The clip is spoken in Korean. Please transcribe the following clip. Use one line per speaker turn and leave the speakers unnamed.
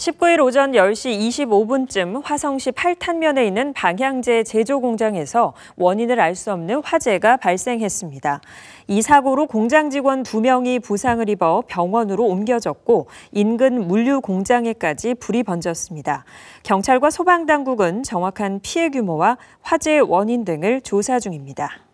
19일 오전 10시 25분쯤 화성시 팔탄면에 있는 방향제 제조 공장에서 원인을 알 수 없는 화재가 발생했습니다. 이 사고로 공장 직원 2명이 부상을 입어 병원으로 옮겨졌고 인근 물류 공장에까지 불이 번졌습니다. 경찰과 소방당국은 정확한 피해 규모와 화재 원인 등을 조사 중입니다.